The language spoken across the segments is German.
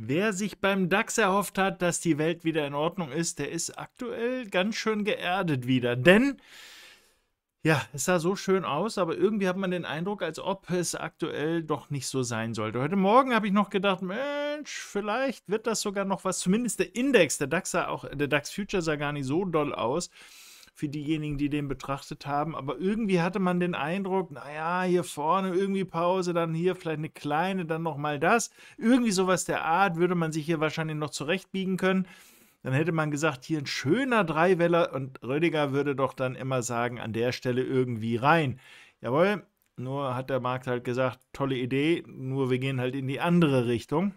Wer sich beim DAX erhofft hat, dass die Welt wieder in Ordnung ist, der ist aktuell ganz schön geerdet wieder. Denn, ja, es sah so schön aus, aber irgendwie hat man den Eindruck, als ob es aktuell doch nicht so sein sollte. Heute Morgen habe ich noch gedacht, Mensch, vielleicht wird das sogar noch was. Zumindest der Index, der DAX, sah auch, der DAX Future sah gar nicht so doll aus für diejenigen, die den betrachtet haben. Aber irgendwie hatte man den Eindruck, naja, hier vorne irgendwie Pause, dann hier vielleicht eine kleine, dann nochmal das. Irgendwie sowas der Art würde man sich hier wahrscheinlich noch zurechtbiegen können. Dann hätte man gesagt, hier ein schöner Dreiweller und Rödiger würde doch dann immer sagen, an der Stelle irgendwie rein. Jawohl, nur hat der Markt halt gesagt, tolle Idee, nur wir gehen halt in die andere Richtung.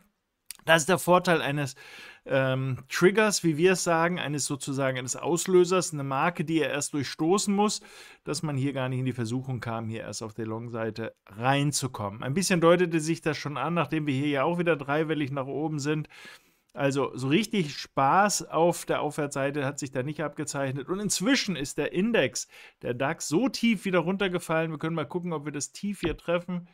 Das ist der Vorteil eines ähm, Triggers, wie wir es sagen, eines sozusagen eines Auslösers, eine Marke, die er erst durchstoßen muss, dass man hier gar nicht in die Versuchung kam, hier erst auf der Long-Seite reinzukommen. Ein bisschen deutete sich das schon an, nachdem wir hier ja auch wieder dreiwellig nach oben sind. Also so richtig Spaß auf der Aufwärtsseite hat sich da nicht abgezeichnet. Und inzwischen ist der Index, der DAX, so tief wieder runtergefallen. Wir können mal gucken, ob wir das Tief hier treffen.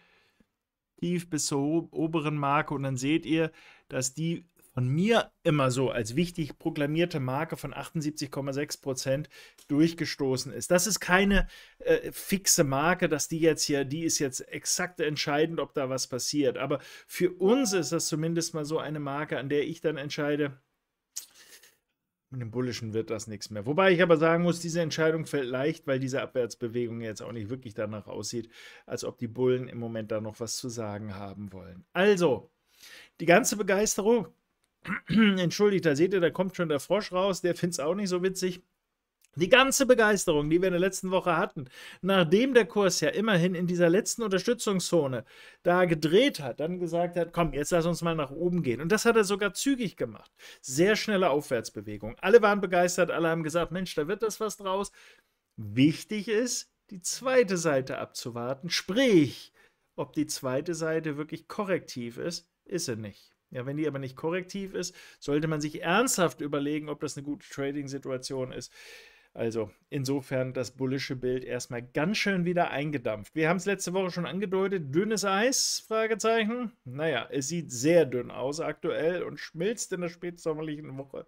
Tief bis zur oberen Marke. Und dann seht ihr, dass die von mir immer so als wichtig proklamierte Marke von 78,6 Prozent durchgestoßen ist. Das ist keine äh, fixe Marke, dass die jetzt hier, die ist jetzt exakt entscheidend, ob da was passiert. Aber für uns ist das zumindest mal so eine Marke, an der ich dann entscheide, mit dem Bullischen wird das nichts mehr. Wobei ich aber sagen muss, diese Entscheidung fällt leicht, weil diese Abwärtsbewegung jetzt auch nicht wirklich danach aussieht, als ob die Bullen im Moment da noch was zu sagen haben wollen. Also, die ganze Begeisterung Entschuldigt, da seht ihr, da kommt schon der Frosch raus, der findet es auch nicht so witzig. Die ganze Begeisterung, die wir in der letzten Woche hatten, nachdem der Kurs ja immerhin in dieser letzten Unterstützungszone da gedreht hat, dann gesagt hat, komm, jetzt lass uns mal nach oben gehen. Und das hat er sogar zügig gemacht. Sehr schnelle Aufwärtsbewegung. Alle waren begeistert, alle haben gesagt, Mensch, da wird das was draus. Wichtig ist, die zweite Seite abzuwarten. Sprich, ob die zweite Seite wirklich korrektiv ist, ist sie nicht. Ja, wenn die aber nicht korrektiv ist, sollte man sich ernsthaft überlegen, ob das eine gute Trading-Situation ist. Also insofern das bullische Bild erstmal ganz schön wieder eingedampft. Wir haben es letzte Woche schon angedeutet, dünnes Eis? Fragezeichen. Naja, es sieht sehr dünn aus aktuell und schmilzt in der spätsommerlichen Woche,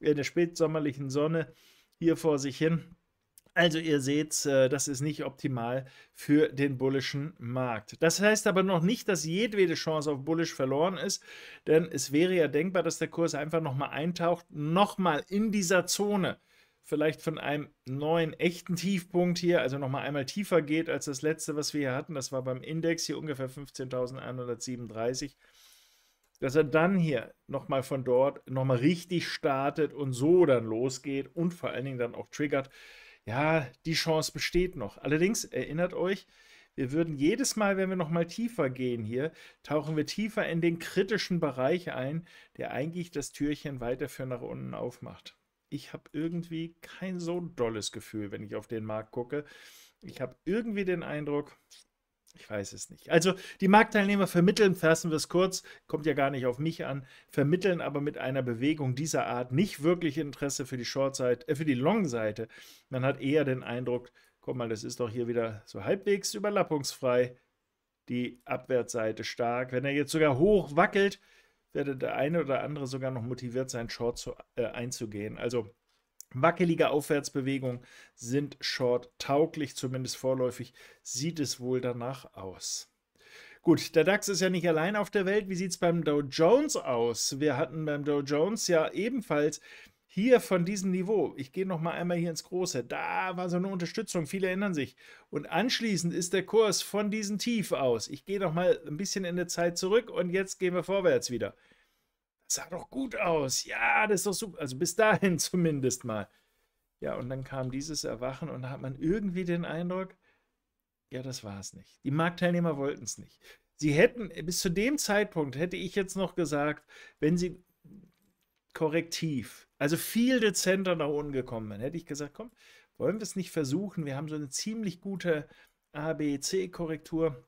in der spätsommerlichen Sonne hier vor sich hin. Also ihr seht, äh, das ist nicht optimal für den bullischen Markt. Das heißt aber noch nicht, dass jedwede Chance auf bullisch verloren ist, denn es wäre ja denkbar, dass der Kurs einfach nochmal eintaucht, nochmal in dieser Zone, vielleicht von einem neuen echten Tiefpunkt hier, also nochmal einmal tiefer geht als das letzte, was wir hier hatten. Das war beim Index hier ungefähr 15.137 dass er dann hier nochmal von dort nochmal richtig startet und so dann losgeht und vor allen Dingen dann auch triggert ja, die Chance besteht noch. Allerdings, erinnert euch, wir würden jedes Mal, wenn wir nochmal tiefer gehen hier, tauchen wir tiefer in den kritischen Bereich ein, der eigentlich das Türchen weiter für nach unten aufmacht. Ich habe irgendwie kein so dolles Gefühl, wenn ich auf den Markt gucke. Ich habe irgendwie den Eindruck, ich weiß es nicht. Also die Marktteilnehmer vermitteln, fassen wir es kurz, kommt ja gar nicht auf mich an, vermitteln aber mit einer Bewegung dieser Art nicht wirklich Interesse für die Shortseite, äh, für die Long-Seite. Man hat eher den Eindruck, guck mal, das ist doch hier wieder so halbwegs überlappungsfrei. Die Abwärtsseite stark. Wenn er jetzt sogar hoch wackelt, werde der eine oder andere sogar noch motiviert sein, Short zu, äh, einzugehen. Also Wackelige Aufwärtsbewegungen sind Short tauglich, zumindest vorläufig sieht es wohl danach aus. Gut, der DAX ist ja nicht allein auf der Welt. Wie sieht es beim Dow Jones aus? Wir hatten beim Dow Jones ja ebenfalls hier von diesem Niveau, ich gehe noch mal einmal hier ins Große, da war so eine Unterstützung, viele erinnern sich. Und anschließend ist der Kurs von diesem Tief aus. Ich gehe noch mal ein bisschen in der Zeit zurück und jetzt gehen wir vorwärts wieder sah doch gut aus. Ja, das ist doch super. Also bis dahin zumindest mal. Ja, und dann kam dieses Erwachen und da hat man irgendwie den Eindruck, ja, das war es nicht. Die Marktteilnehmer wollten es nicht. Sie hätten, äh, bis zu dem Zeitpunkt hätte ich jetzt noch gesagt, wenn sie korrektiv, also viel dezenter nach unten gekommen wären, hätte ich gesagt, komm, wollen wir es nicht versuchen? Wir haben so eine ziemlich gute abc korrektur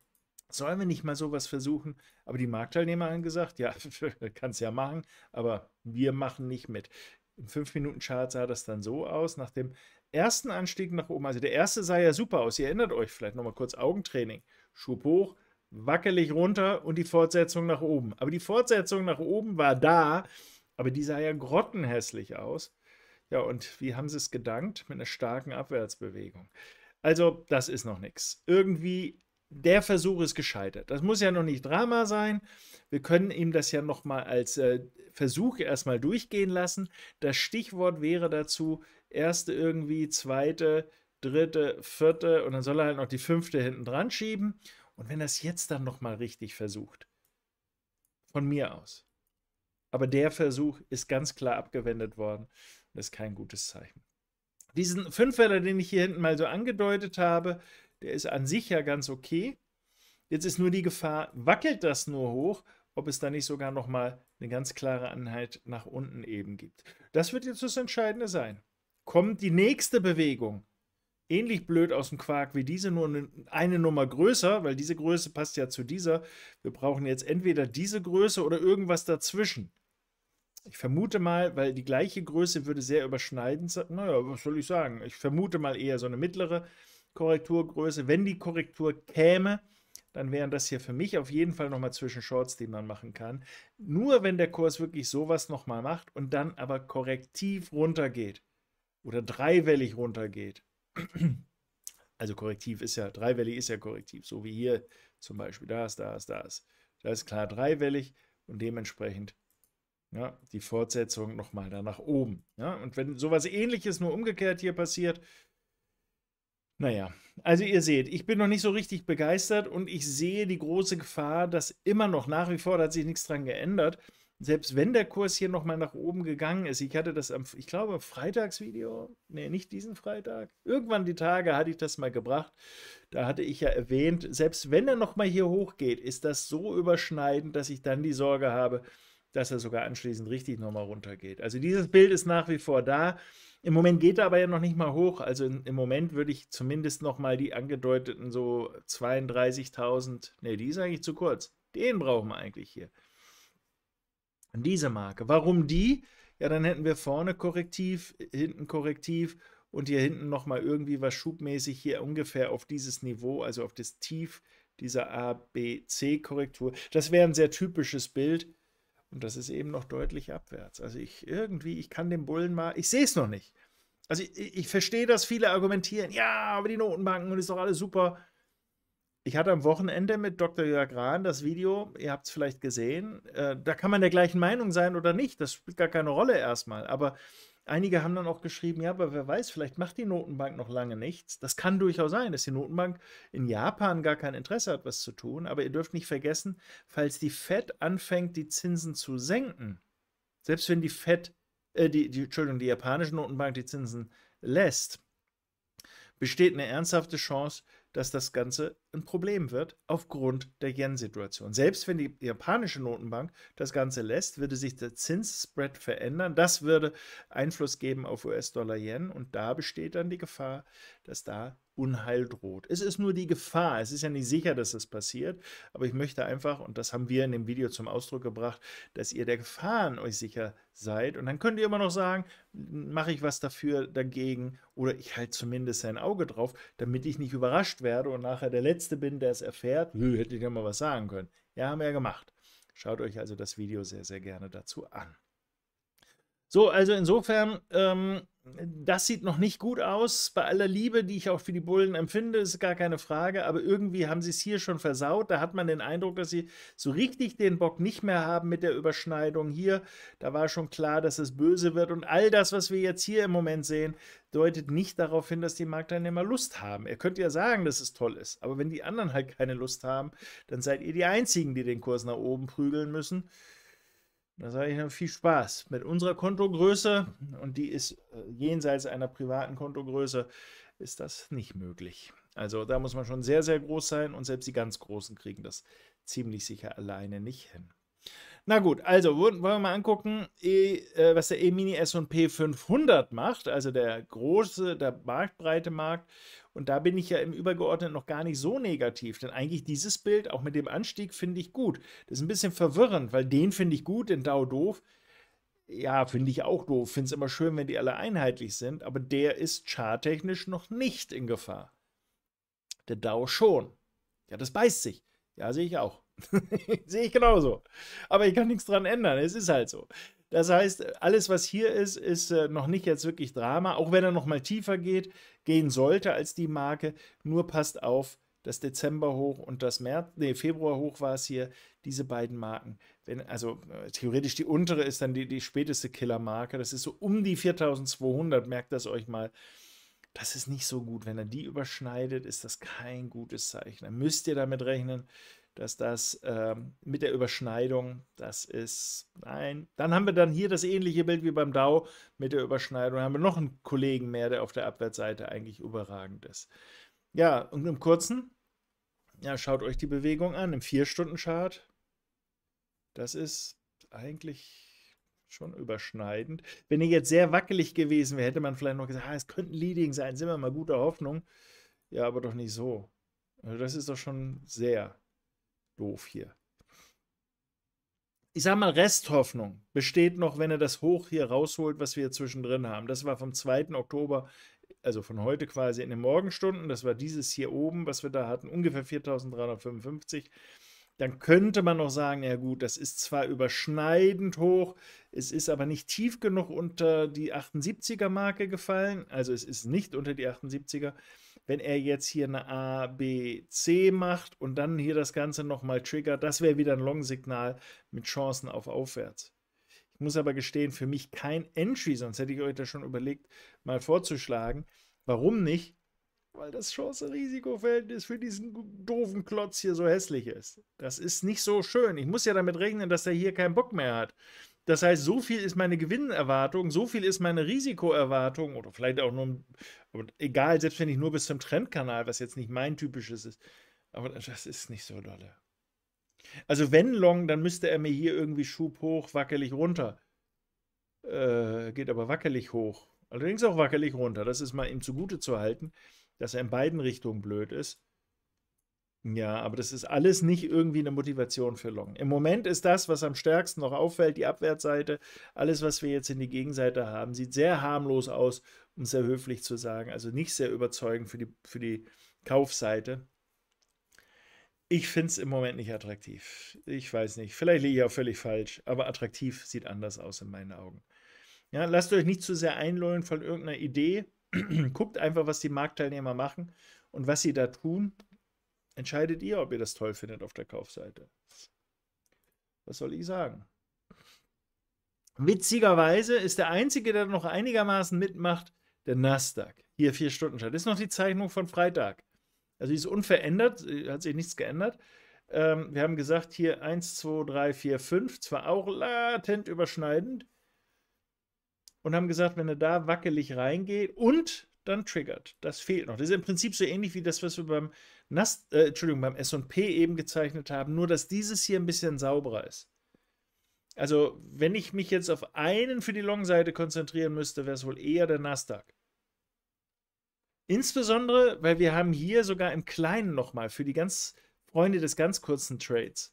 Sollen wir nicht mal sowas versuchen? Aber die Marktteilnehmer haben gesagt, ja, kannst ja machen, aber wir machen nicht mit. Im 5-Minuten-Chart sah das dann so aus, nach dem ersten Anstieg nach oben, also der erste sah ja super aus, ihr erinnert euch vielleicht nochmal kurz, Augentraining, Schub hoch, wackelig runter und die Fortsetzung nach oben. Aber die Fortsetzung nach oben war da, aber die sah ja grottenhässlich aus. Ja, und wie haben sie es gedankt? Mit einer starken Abwärtsbewegung. Also, das ist noch nichts. Irgendwie der Versuch ist gescheitert. Das muss ja noch nicht Drama sein. Wir können ihm das ja noch mal als äh, Versuch erstmal durchgehen lassen. Das Stichwort wäre dazu erste irgendwie, zweite, dritte, vierte und dann soll er halt noch die fünfte hinten dran schieben. Und wenn das jetzt dann noch mal richtig versucht, von mir aus. Aber der Versuch ist ganz klar abgewendet worden und ist kein gutes Zeichen. Diesen Fünfwähler, den ich hier hinten mal so angedeutet habe, der ist an sich ja ganz okay. Jetzt ist nur die Gefahr, wackelt das nur hoch, ob es da nicht sogar nochmal eine ganz klare Anhalt nach unten eben gibt. Das wird jetzt das Entscheidende sein. Kommt die nächste Bewegung ähnlich blöd aus dem Quark wie diese, nur eine Nummer größer, weil diese Größe passt ja zu dieser. Wir brauchen jetzt entweder diese Größe oder irgendwas dazwischen. Ich vermute mal, weil die gleiche Größe würde sehr überschneidend sein. Naja, was soll ich sagen? Ich vermute mal eher so eine mittlere. Korrekturgröße. Wenn die Korrektur käme, dann wären das hier für mich auf jeden Fall nochmal Zwischenshorts, die man machen kann. Nur wenn der Kurs wirklich sowas nochmal macht und dann aber korrektiv runtergeht oder dreiwellig runtergeht. Also korrektiv ist ja, dreiwellig ist ja korrektiv, so wie hier zum Beispiel. Das, das, das. Da ist klar dreiwellig und dementsprechend ja, die Fortsetzung nochmal da nach oben. Ja, und wenn sowas ähnliches nur umgekehrt hier passiert, naja, also ihr seht, ich bin noch nicht so richtig begeistert und ich sehe die große Gefahr, dass immer noch nach wie vor, da hat sich nichts dran geändert, selbst wenn der Kurs hier nochmal nach oben gegangen ist, ich hatte das am, ich glaube, Freitagsvideo, nee, nicht diesen Freitag, irgendwann die Tage hatte ich das mal gebracht, da hatte ich ja erwähnt, selbst wenn er nochmal hier hochgeht, ist das so überschneidend, dass ich dann die Sorge habe, dass er sogar anschließend richtig nochmal runtergeht. Also dieses Bild ist nach wie vor da. Im Moment geht er aber ja noch nicht mal hoch. Also in, im Moment würde ich zumindest noch mal die angedeuteten so 32.000. Ne, die ist eigentlich zu kurz. Den brauchen wir eigentlich hier. Und diese Marke. Warum die? Ja, dann hätten wir vorne Korrektiv, hinten Korrektiv und hier hinten noch mal irgendwie was schubmäßig hier ungefähr auf dieses Niveau, also auf das Tief dieser ABC-Korrektur. Das wäre ein sehr typisches Bild und das ist eben noch deutlich abwärts. Also ich irgendwie, ich kann den Bullen mal, ich sehe es noch nicht. Also ich, ich verstehe, dass viele argumentieren, ja, aber die Notenbanken und ist doch alles super. Ich hatte am Wochenende mit Dr. Jörg Rahn das Video, ihr habt es vielleicht gesehen, äh, da kann man der gleichen Meinung sein oder nicht, das spielt gar keine Rolle erstmal, aber Einige haben dann auch geschrieben, ja, aber wer weiß, vielleicht macht die Notenbank noch lange nichts. Das kann durchaus sein, dass die Notenbank in Japan gar kein Interesse hat, was zu tun. Aber ihr dürft nicht vergessen, falls die Fed anfängt, die Zinsen zu senken, selbst wenn die Fed, äh, die, die, Entschuldigung, die japanische Notenbank die Zinsen lässt, besteht eine ernsthafte Chance, dass das Ganze ein Problem wird aufgrund der Yen-Situation. Selbst wenn die japanische Notenbank das Ganze lässt, würde sich der Zinsspread verändern. Das würde Einfluss geben auf US-Dollar-Yen und da besteht dann die Gefahr, dass da Unheil droht. Es ist nur die Gefahr. Es ist ja nicht sicher, dass das passiert, aber ich möchte einfach, und das haben wir in dem Video zum Ausdruck gebracht, dass ihr der Gefahren euch sicher seid und dann könnt ihr immer noch sagen, mache ich was dafür, dagegen oder ich halte zumindest ein Auge drauf, damit ich nicht überrascht werde und nachher der letzte Letzte bin, der es erfährt. Hätte ich ja mal was sagen können. Ja, haben wir ja gemacht. Schaut euch also das Video sehr, sehr gerne dazu an. So, also insofern, ähm, das sieht noch nicht gut aus. Bei aller Liebe, die ich auch für die Bullen empfinde, ist gar keine Frage. Aber irgendwie haben sie es hier schon versaut. Da hat man den Eindruck, dass sie so richtig den Bock nicht mehr haben mit der Überschneidung hier. Da war schon klar, dass es böse wird. Und all das, was wir jetzt hier im Moment sehen, deutet nicht darauf hin, dass die Marktteilnehmer Lust haben. Ihr könnt ja sagen, dass es toll ist. Aber wenn die anderen halt keine Lust haben, dann seid ihr die Einzigen, die den Kurs nach oben prügeln müssen. Da sage ich dann viel Spaß. Mit unserer Kontogröße, und die ist äh, jenseits einer privaten Kontogröße, ist das nicht möglich. Also da muss man schon sehr, sehr groß sein und selbst die ganz Großen kriegen das ziemlich sicher alleine nicht hin. Na gut, also wollen wir mal angucken, e, äh, was der E-Mini S&P 500 macht, also der große, der marktbreite Markt. Und da bin ich ja im Übergeordneten noch gar nicht so negativ, denn eigentlich dieses Bild, auch mit dem Anstieg, finde ich gut. Das ist ein bisschen verwirrend, weil den finde ich gut, den Dow doof. Ja, finde ich auch doof. Finde es immer schön, wenn die alle einheitlich sind, aber der ist charttechnisch noch nicht in Gefahr. Der Dow schon. Ja, das beißt sich. Ja, sehe ich auch. Sehe ich genauso. Aber ich kann nichts dran ändern. Es ist halt so. Das heißt, alles, was hier ist, ist äh, noch nicht jetzt wirklich Drama, auch wenn er noch mal tiefer geht, gehen sollte als die Marke. Nur passt auf, das Dezember hoch und das März, nee, Februar hoch war es hier, diese beiden Marken. Wenn, also äh, theoretisch die untere ist dann die, die späteste Killer-Marke. Das ist so um die 4200, merkt das euch mal. Das ist nicht so gut. Wenn er die überschneidet, ist das kein gutes Zeichen. Dann müsst ihr damit rechnen, dass das ähm, mit der Überschneidung, das ist, nein. Dann haben wir dann hier das ähnliche Bild wie beim DAO mit der Überschneidung. Dann haben wir noch einen Kollegen mehr, der auf der Abwärtsseite eigentlich überragend ist. Ja, und im Kurzen, ja, schaut euch die Bewegung an. Im 4-Stunden-Chart, das ist eigentlich schon überschneidend. Wenn ihr jetzt sehr wackelig gewesen wäre, hätte man vielleicht noch gesagt, ah, es könnten Leading sein, sind wir mal guter Hoffnung. Ja, aber doch nicht so. Also das ist doch schon sehr doof hier. Ich sag mal, Resthoffnung besteht noch, wenn er das Hoch hier rausholt, was wir zwischendrin haben. Das war vom 2. Oktober, also von heute quasi in den Morgenstunden. Das war dieses hier oben, was wir da hatten, ungefähr 4355 dann könnte man noch sagen, ja gut, das ist zwar überschneidend hoch, es ist aber nicht tief genug unter die 78er Marke gefallen, also es ist nicht unter die 78er. Wenn er jetzt hier eine A, B, C macht und dann hier das Ganze nochmal triggert, das wäre wieder ein Long-Signal mit Chancen auf Aufwärts. Ich muss aber gestehen, für mich kein Entry, sonst hätte ich euch das schon überlegt, mal vorzuschlagen. Warum nicht? weil das Chance-Risiko-Verhältnis für diesen doofen Klotz hier so hässlich ist. Das ist nicht so schön. Ich muss ja damit rechnen, dass der hier keinen Bock mehr hat. Das heißt, so viel ist meine Gewinnerwartung, so viel ist meine Risikoerwartung oder vielleicht auch nur, egal, selbst wenn ich nur bis zum Trendkanal, was jetzt nicht mein typisches ist. Aber das ist nicht so dolle. Also wenn Long, dann müsste er mir hier irgendwie Schub hoch, wackelig runter. Äh, geht aber wackelig hoch. Allerdings auch wackelig runter. Das ist mal ihm zugute zu halten dass er in beiden Richtungen blöd ist. Ja, aber das ist alles nicht irgendwie eine Motivation für Long. Im Moment ist das, was am stärksten noch auffällt, die Abwärtsseite. Alles, was wir jetzt in die Gegenseite haben, sieht sehr harmlos aus, um sehr höflich zu sagen. Also nicht sehr überzeugend für die, für die Kaufseite. Ich finde es im Moment nicht attraktiv. Ich weiß nicht. Vielleicht liege ich auch völlig falsch, aber attraktiv sieht anders aus in meinen Augen. Ja, lasst euch nicht zu sehr einlullen von irgendeiner Idee Guckt einfach, was die Marktteilnehmer machen und was sie da tun. Entscheidet ihr, ob ihr das toll findet auf der Kaufseite. Was soll ich sagen? Witzigerweise ist der einzige, der noch einigermaßen mitmacht, der Nasdaq. Hier vier Stunden statt. ist noch die Zeichnung von Freitag. Also die ist unverändert, hat sich nichts geändert. Ähm, wir haben gesagt, hier 1, 2, 3, 4, 5, zwar auch latent überschneidend, und haben gesagt, wenn er da wackelig reingeht und dann triggert. Das fehlt noch. Das ist im Prinzip so ähnlich wie das, was wir beim, NAS, äh, Entschuldigung, beim SP eben gezeichnet haben, nur dass dieses hier ein bisschen sauberer ist. Also, wenn ich mich jetzt auf einen für die Long-Seite konzentrieren müsste, wäre es wohl eher der Nasdaq. Insbesondere, weil wir haben hier sogar im Kleinen nochmal für die ganz Freunde des ganz kurzen Trades.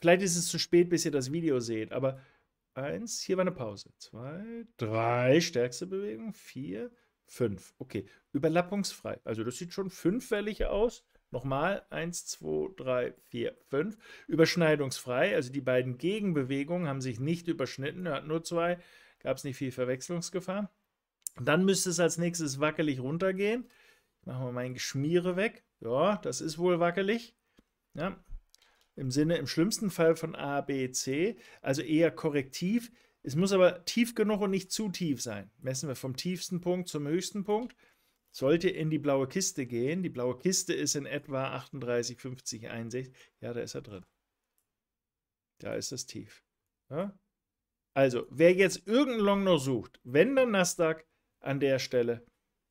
Vielleicht ist es zu spät, bis ihr das Video seht, aber Eins, hier war eine Pause. 2, 3, stärkste Bewegung. 4, 5. Okay, überlappungsfrei. Also das sieht schon fünffällig aus. Nochmal, 1, 2, 3, 4, 5. Überschneidungsfrei, also die beiden Gegenbewegungen haben sich nicht überschnitten. Er hat nur zwei, gab es nicht viel Verwechslungsgefahr. Dann müsste es als nächstes wackelig runtergehen. Machen wir mein Geschmiere weg. Ja, das ist wohl wackelig. Ja, im Sinne im schlimmsten Fall von A, B, C, also eher korrektiv. Es muss aber tief genug und nicht zu tief sein. Messen wir vom tiefsten Punkt zum höchsten Punkt. Sollte in die blaue Kiste gehen. Die blaue Kiste ist in etwa 38, 50, 61. Ja, da ist er drin. Da ist das tief. Ja? Also, wer jetzt irgendeinen Long noch sucht, wenn dann Nasdaq an der Stelle,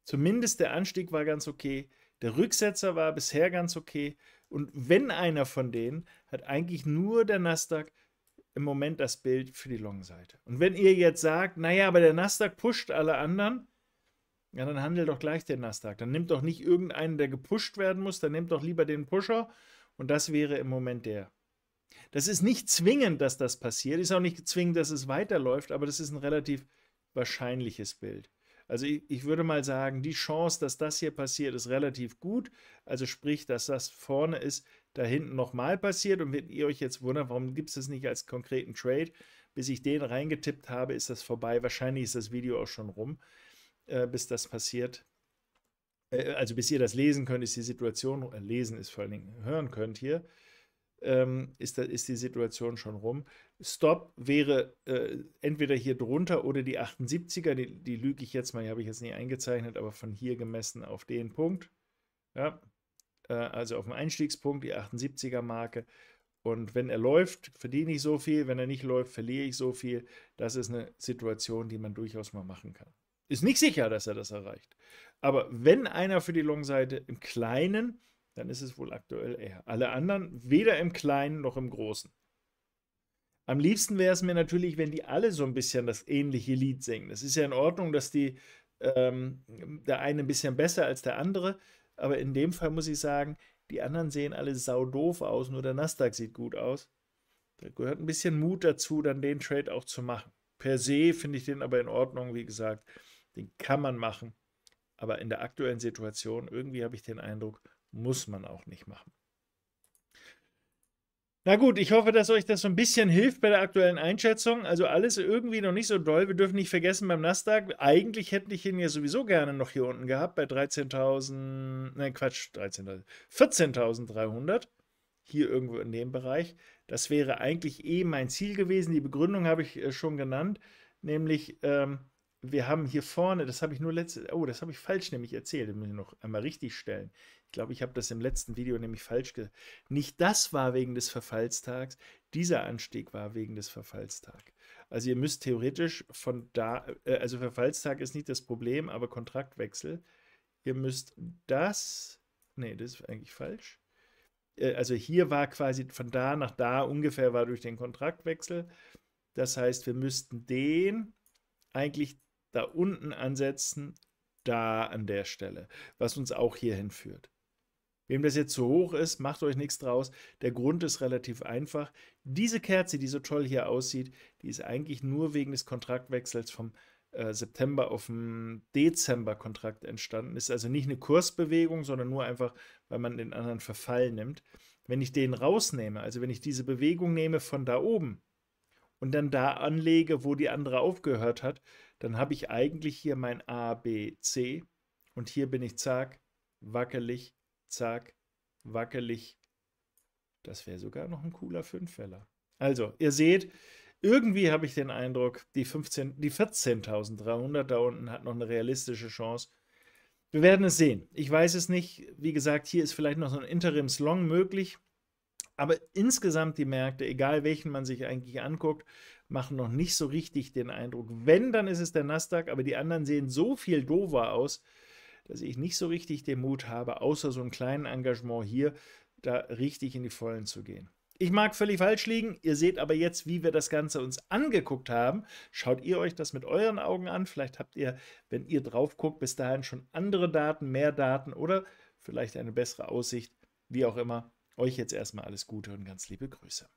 zumindest der Anstieg war ganz okay, der Rücksetzer war bisher ganz okay und wenn einer von denen, hat eigentlich nur der Nasdaq im Moment das Bild für die Long-Seite. Und wenn ihr jetzt sagt, naja, aber der Nasdaq pusht alle anderen, ja, dann handelt doch gleich den Nasdaq. Dann nimmt doch nicht irgendeinen, der gepusht werden muss, dann nimmt doch lieber den Pusher. Und das wäre im Moment der. Das ist nicht zwingend, dass das passiert, ist auch nicht zwingend, dass es weiterläuft, aber das ist ein relativ wahrscheinliches Bild. Also ich, ich würde mal sagen, die Chance, dass das hier passiert, ist relativ gut. Also sprich, dass das vorne ist, da hinten nochmal passiert. Und wenn ihr euch jetzt wundert, warum gibt es das nicht als konkreten Trade, bis ich den reingetippt habe, ist das vorbei. Wahrscheinlich ist das Video auch schon rum, äh, bis das passiert. Äh, also bis ihr das lesen könnt, ist die Situation, äh, lesen ist vor allen Dingen, hören könnt hier, ähm, ist, da, ist die Situation schon rum. Stop wäre äh, entweder hier drunter oder die 78er, die, die lüge ich jetzt mal, die habe ich jetzt nicht eingezeichnet, aber von hier gemessen auf den Punkt. Ja, äh, also auf dem Einstiegspunkt, die 78er Marke. Und wenn er läuft, verdiene ich so viel, wenn er nicht läuft, verliere ich so viel. Das ist eine Situation, die man durchaus mal machen kann. Ist nicht sicher, dass er das erreicht. Aber wenn einer für die Long-Seite im Kleinen dann ist es wohl aktuell er. Alle anderen weder im Kleinen noch im Großen. Am liebsten wäre es mir natürlich, wenn die alle so ein bisschen das ähnliche Lied singen. Es ist ja in Ordnung, dass die ähm, der eine ein bisschen besser als der andere, aber in dem Fall muss ich sagen, die anderen sehen alle saudoof aus, nur der Nasdaq sieht gut aus. Da gehört ein bisschen Mut dazu, dann den Trade auch zu machen. Per se finde ich den aber in Ordnung, wie gesagt. Den kann man machen. Aber in der aktuellen Situation, irgendwie habe ich den Eindruck, muss man auch nicht machen. Na gut, ich hoffe, dass euch das so ein bisschen hilft bei der aktuellen Einschätzung. Also alles irgendwie noch nicht so doll. Wir dürfen nicht vergessen beim Nasdaq, eigentlich hätte ich ihn ja sowieso gerne noch hier unten gehabt bei 13.000, nein Quatsch, 13.000, 14.300. Hier irgendwo in dem Bereich. Das wäre eigentlich eh mein Ziel gewesen. Die Begründung habe ich äh, schon genannt, nämlich ähm, wir haben hier vorne, das habe ich nur letzte, oh, das habe ich falsch nämlich erzählt, das muss ich noch einmal richtig stellen. Ich glaube, ich habe das im letzten Video nämlich falsch gesagt. Nicht das war wegen des Verfallstags, dieser Anstieg war wegen des Verfallstags. Also ihr müsst theoretisch von da, äh, also Verfallstag ist nicht das Problem, aber Kontraktwechsel. Ihr müsst das, nee, das ist eigentlich falsch. Äh, also hier war quasi von da nach da ungefähr war durch den Kontraktwechsel. Das heißt, wir müssten den eigentlich da unten ansetzen, da an der Stelle, was uns auch hierhin führt. Wem das jetzt zu hoch ist, macht euch nichts draus. Der Grund ist relativ einfach. Diese Kerze, die so toll hier aussieht, die ist eigentlich nur wegen des Kontraktwechsels vom äh, September auf den Dezember-Kontrakt entstanden. Ist also nicht eine Kursbewegung, sondern nur einfach, weil man den anderen Verfall nimmt. Wenn ich den rausnehme, also wenn ich diese Bewegung nehme von da oben und dann da anlege, wo die andere aufgehört hat, dann habe ich eigentlich hier mein A, B, C und hier bin ich zack, wackelig, zack, wackelig. Das wäre sogar noch ein cooler Fünffäller. Also, ihr seht, irgendwie habe ich den Eindruck, die, die 14.300 da unten hat noch eine realistische Chance. Wir werden es sehen. Ich weiß es nicht. Wie gesagt, hier ist vielleicht noch so ein Interims-Long möglich. Aber insgesamt die Märkte, egal welchen man sich eigentlich anguckt, machen noch nicht so richtig den Eindruck. Wenn, dann ist es der Nasdaq, aber die anderen sehen so viel dover aus, dass ich nicht so richtig den Mut habe, außer so einem kleinen Engagement hier, da richtig in die Vollen zu gehen. Ich mag völlig falsch liegen. Ihr seht aber jetzt, wie wir das Ganze uns angeguckt haben. Schaut ihr euch das mit euren Augen an. Vielleicht habt ihr, wenn ihr drauf guckt, bis dahin schon andere Daten, mehr Daten oder vielleicht eine bessere Aussicht. Wie auch immer. Euch jetzt erstmal alles Gute und ganz liebe Grüße.